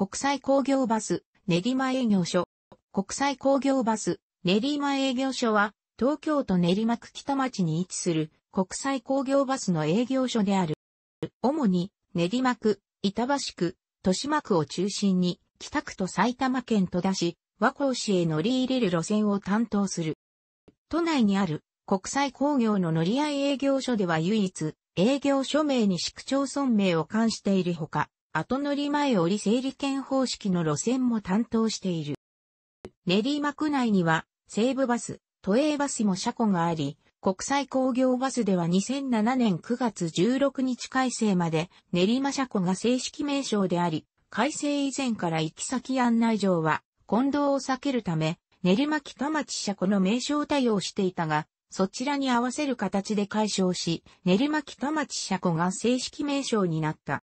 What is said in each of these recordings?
国際工業バス、練馬営業所。国際工業バス、練馬営業所は、東京都練馬区北町に位置する国際工業バスの営業所である。主に、練馬区、板橋区、豊島区を中心に、北区と埼玉県戸田市、和光市へ乗り入れる路線を担当する。都内にある国際工業の乗り合い営業所では唯一、営業所名に市区町村名を冠しているほか、後乗り前折整理券方式の路線も担当している。練馬区内には、西武バス、都営バスも車庫があり、国際工業バスでは2007年9月16日改正まで練馬車庫が正式名称であり、改正以前から行き先案内上は混同を避けるため、練馬北町車庫の名称対応していたが、そちらに合わせる形で解消し、練馬北町車庫が正式名称になった。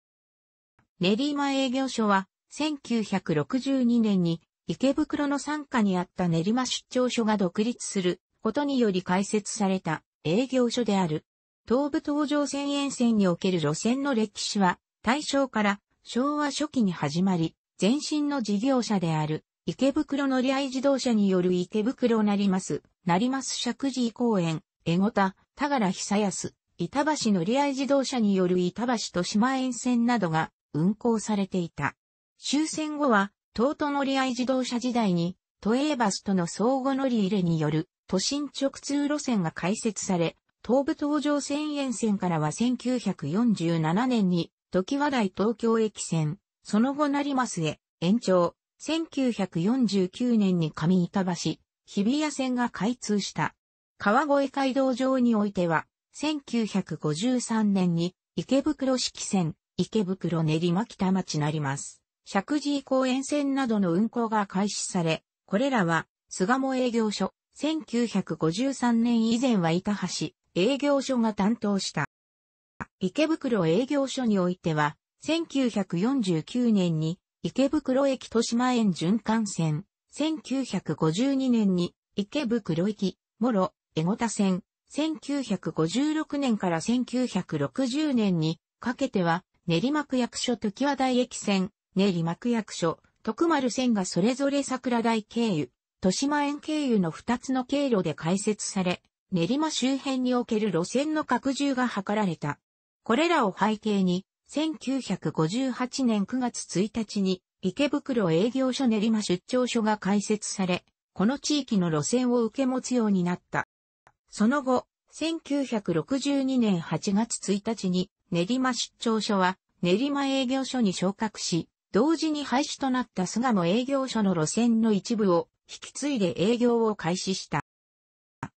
練馬営業所は、1962年に池袋の傘下にあった練馬出張所が独立することにより開設された営業所である。東武東上線沿線における路線の歴史は大正から昭和初期に始まり、前身の事業者である池袋乗り合い自動車による池袋なります、なります石神井公園、江ごた、田原久安、板橋乗り合い自動車による板橋と島沿線などが運行されていた。終戦後は、東都乗り合い自動車時代に、都営バスとの相互乗り入れによる都心直通路線が開設され、東武東上線沿線からは1947年に、時和台東京駅線、その後成増へ、延長、1949年に上板橋、日比谷線が開通した。川越街道上においては、1953年に池袋式線、池袋練馬北町なります。石神井公園線などの運行が開始され、これらは、菅も営業所、1953年以前は板橋営業所が担当した。池袋営業所においては、1949年に池袋駅豊島園循環線、1952年に池袋駅、もろ、江ごた線、1956年から1960年にかけては練馬区役所時和台駅線、練馬区役所、徳丸線がそれぞれ桜台経由、豊島園経由の2つの経路で開設され、練馬周辺における路線の拡充が図られた。これらを背景に、1958年9月1日に池袋営業所練馬出張所が開設され、この地域の路線を受け持つようになった。その後、1962年8月1日に練馬出張所は練馬営業所に昇格し、同時に廃止となった菅野営業所の路線の一部を引き継いで営業を開始した。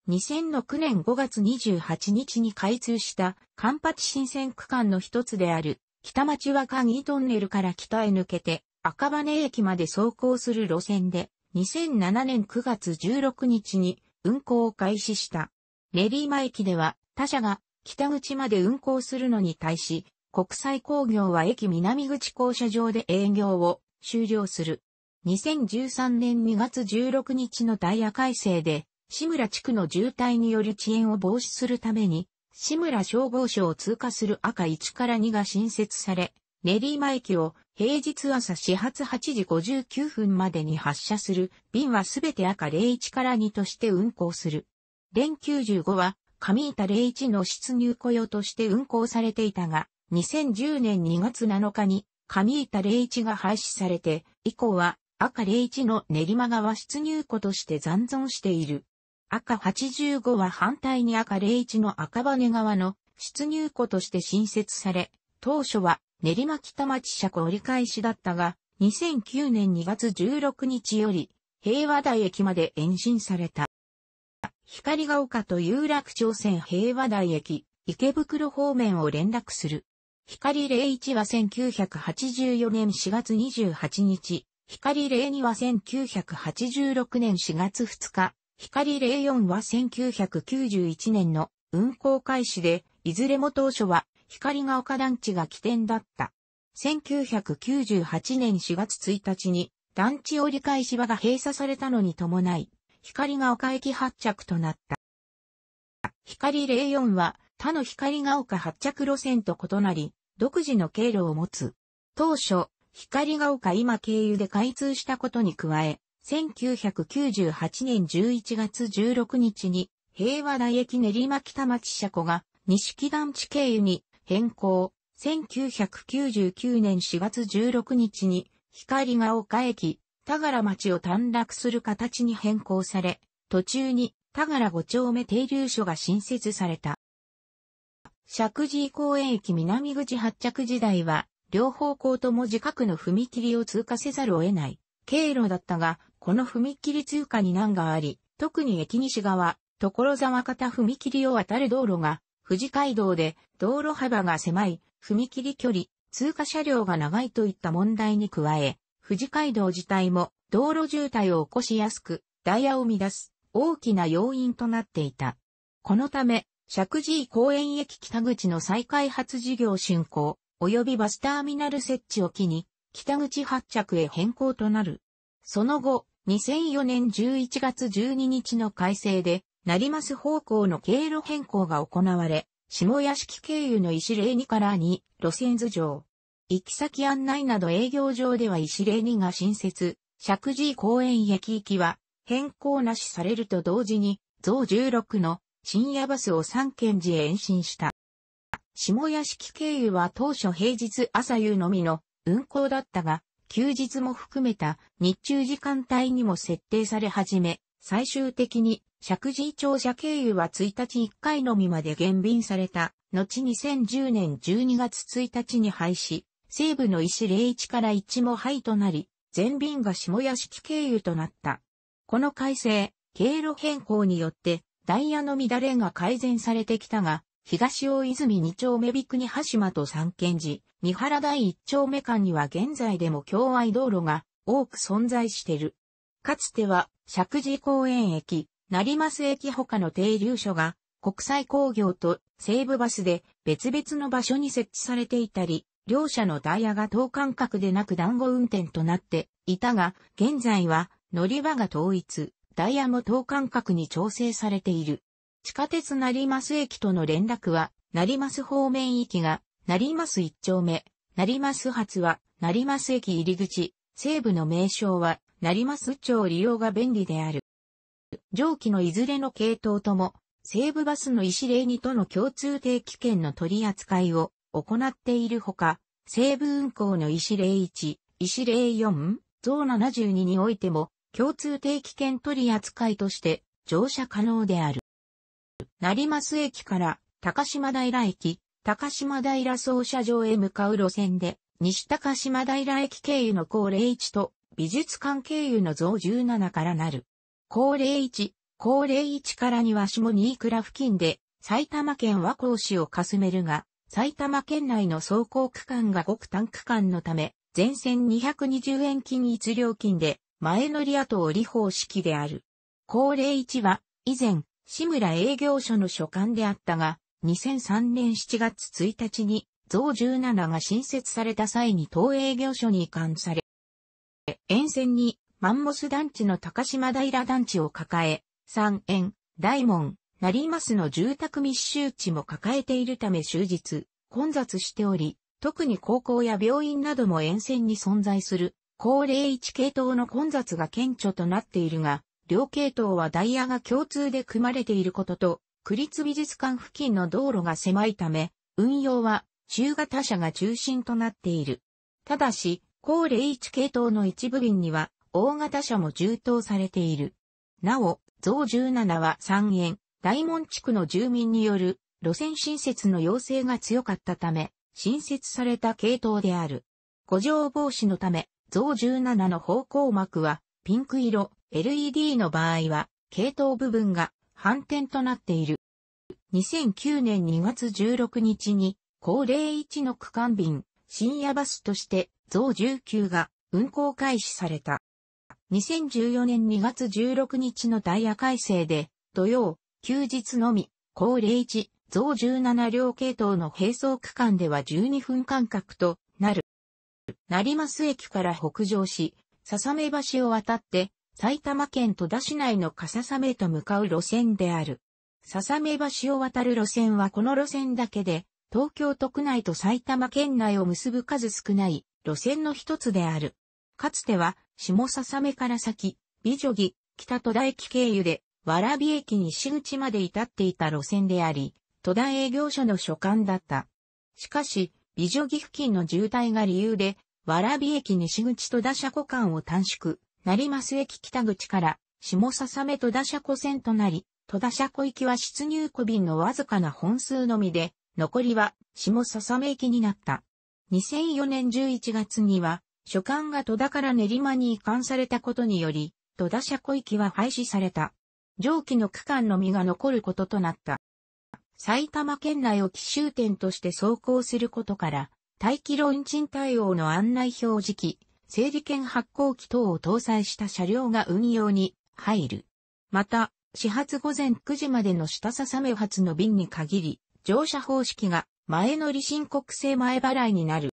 2006年5月28日に開通した環八新線区間の一つである北町若木トンネルから北へ抜けて赤羽駅まで走行する路線で2007年9月16日に運行を開始した。練馬駅では他社が北口まで運行するのに対し、国際工業は駅南口校舎上で営業を終了する。2013年2月16日のダイヤ改正で、志村地区の渋滞による遅延を防止するために、志村消防署を通過する赤1から2が新設され、練馬駅を平日朝始発8時59分までに発車する便はすべて赤01から2として運行する。連95は上板零一の出入雇用として運行されていたが、2010年2月7日に上板零一が廃止されて、以降は赤零一の練馬川出入庫として残存している。赤85は反対に赤零一の赤羽川の出入庫として新設され、当初は練馬北町車折り返しだったが、2009年2月16日より平和台駅まで延伸された。光が丘と有楽町線平和台駅、池袋方面を連絡する。光01は1984年4月28日、光02は1986年4月2日、光04は1991年の運行開始で、いずれも当初は光が丘団地が起点だった。1998年4月1日に団地折り返し場が閉鎖されたのに伴い、光が丘駅発着となった。光04は他の光が丘発着路線と異なり、独自の経路を持つ。当初、光が丘今経由で開通したことに加え、1998年11月16日に平和台駅練馬北町車庫が西木団地経由に変更。1999年4月16日に光が丘駅田原町を短絡する形に変更され、途中に田原五丁目停留所が新設された。石神井公園駅南口発着時代は、両方向とも近くの踏切を通過せざるを得ない経路だったが、この踏切通過に難があり、特に駅西側、所沢方踏切を渡る道路が、富士街道で道路幅が狭い、踏切距離、通過車両が長いといった問題に加え、富士街道自体も道路渋滞を起こしやすく、ダイヤを乱す大きな要因となっていた。このため、石神井公園駅北口の再開発事業竣行、及びバスターミナル設置を機に、北口発着へ変更となる。その後、2004年11月12日の改正で、成増方向の経路変更が行われ、下屋敷経由の石霊2から2路線図上、行き先案内など営業上では石霊ニが新設、石神公園駅行きは変更なしされると同時に、増16の深夜バスを三軒寺へ延伸した。下屋敷経由は当初平日朝夕のみの運行だったが、休日も含めた日中時間帯にも設定され始め、最終的に石神庁舎経由は1日1回のみまで減便された。後2010年12月1日に廃止、西部の石01から1も灰となり、全便が下屋敷経由となった。この改正、経路変更によって、ダイヤの乱れが改善されてきたが、東大泉二丁目三国に橋間と三軒寺、三原第一丁目間には現在でも境愛道路が多く存在してる。かつては、石寺公園駅、成増駅他の停留所が、国際工業と西部バスで別々の場所に設置されていたり、両者のダイヤが等間隔でなく団子運転となっていたが、現在は乗り場が統一、ダイヤも等間隔に調整されている。地下鉄成増駅との連絡は、成増方面行きが、成増一丁目、成増発は、成増駅入り口、西部の名称は、成増町利用が便利である。上記のいずれの系統とも、西部バスの石霊にとの共通定期券の取り扱いを行っているほか、西部運行の石霊1石霊4ゾー72においても、共通定期券取扱いとして乗車可能である。成増駅から高島平駅、高島平操車場へ向かう路線で、西高島平駅経由の高齢1と美術館経由の像17からなる。高齢1、高齢1からには下新倉付近で埼玉県和光市をかすめるが、埼玉県内の走行区間が極短区間のため、全線220円均一料金で、前乗り後折り方式である。高齢1は、以前、志村営業所の所管であったが、2003年7月1日に、増17が新設された際に当営業所に移管され、沿線にマンモス団地の高島平団地を抱え、3円、大門、成増の住宅密集地も抱えているため終日、混雑しており、特に高校や病院なども沿線に存在する、高齢1系統の混雑が顕著となっているが、両系統はダイヤが共通で組まれていることと、区立美術館付近の道路が狭いため、運用は中型車が中心となっている。ただし、高齢1系統の一部便には、大型車も充当されている。なお、増17は3円、大門地区の住民による路線新設の要請が強かったため、新設された系統である。五条防止のため、増17の方向膜はピンク色、LED の場合は、系統部分が反転となっている。2009年2月16日に、高齢1の区間便、深夜バスとして増19が運行開始された。2014年2月16日のダイヤ改正で、土曜、休日のみ、高齢地、増17両系統の並走区間では12分間隔となる。成増駅から北上し、笹目橋を渡って、埼玉県戸田市内の笠サへと向かう路線である。笹目橋を渡る路線はこの路線だけで、東京都区内と埼玉県内を結ぶ数少ない路線の一つである。かつては、下笹目から先、美女木、北戸田駅経由でわらび駅西口まで至っていた路線であり、戸田営業所の所管だった。しかし、美女木付近の渋滞が理由で、わらび駅西口戸田車庫間を短縮、成増駅北口から下笹目戸田車庫線となり、戸田車庫行きは出入庫便のわずかな本数のみで、残りは下笹目駅になった。2004年11月には、所管が戸田から練馬に移管されたことにより、戸田車庫行きは廃止された。蒸気の区間のみが残ることとなった。埼玉県内を奇襲点として走行することから、待機路運賃対応の案内表示機、整理券発行機等を搭載した車両が運用に入る。また、始発午前9時までの下笹目発の便に限り、乗車方式が前乗り申告制前払いになる。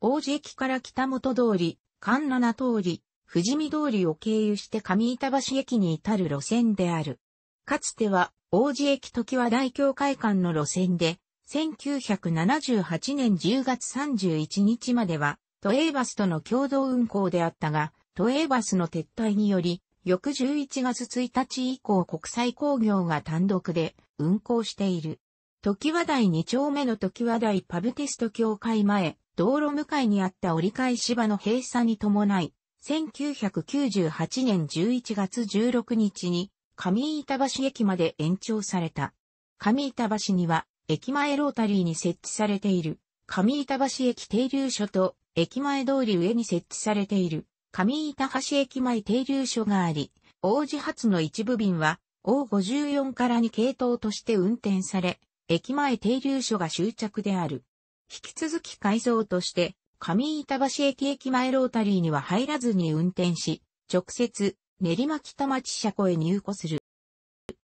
王子駅から北本通り、関七通り、富士見通りを経由して上板橋駅に至る路線である。かつては、王子駅時は大教会間の路線で、1978年10月31日までは、都営バスとの共同運行であったが、都営バスの撤退により、翌11月1日以降国際工業が単独で運行している。時和台2丁目の時和台パブテスト教会前、道路向かいにあった折り返し場の閉鎖に伴い、1998年11月16日に上板橋駅まで延長された。上板橋には駅前ロータリーに設置されている上板橋駅停留所と駅前通り上に設置されている上板橋駅前停留所があり、王子発の一部便は O54 から2系統として運転され、駅前停留所が終着である。引き続き改造として、上板橋駅駅前ロータリーには入らずに運転し、直接、練馬北町車庫へ入庫する。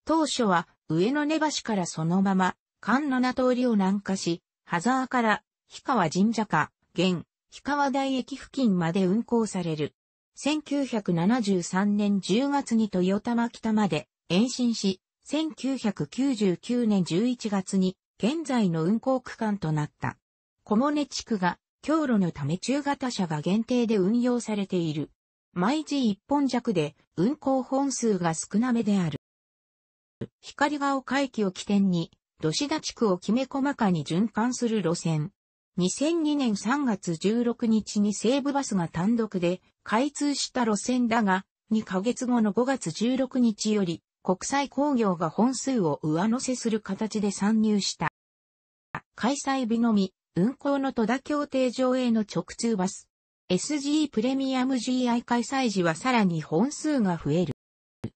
当初は、上野根橋からそのまま、関七通りを南下し、羽沢から、氷川神社か、現、氷川台駅付近まで運行される。1973年10月に豊玉北まで延伸し、1999年11月に現在の運行区間となった。小モ地区が強路のため中型車が限定で運用されている。毎時一本弱で運行本数が少なめである。光が丘駅を起点に、志田地区をきめ細かに循環する路線。2002年3月16日に西武バスが単独で開通した路線だが、2ヶ月後の5月16日より国際工業が本数を上乗せする形で参入した。開催日のみ運行の戸田協定上への直通バス。SG プレミアム GI 開催時はさらに本数が増える。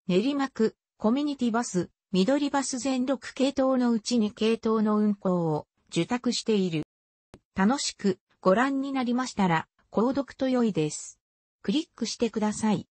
練馬区、コミュニティバス、緑バス全6系統のうちに系統の運行を受託している。楽しくご覧になりましたら、購読と良いです。クリックしてください。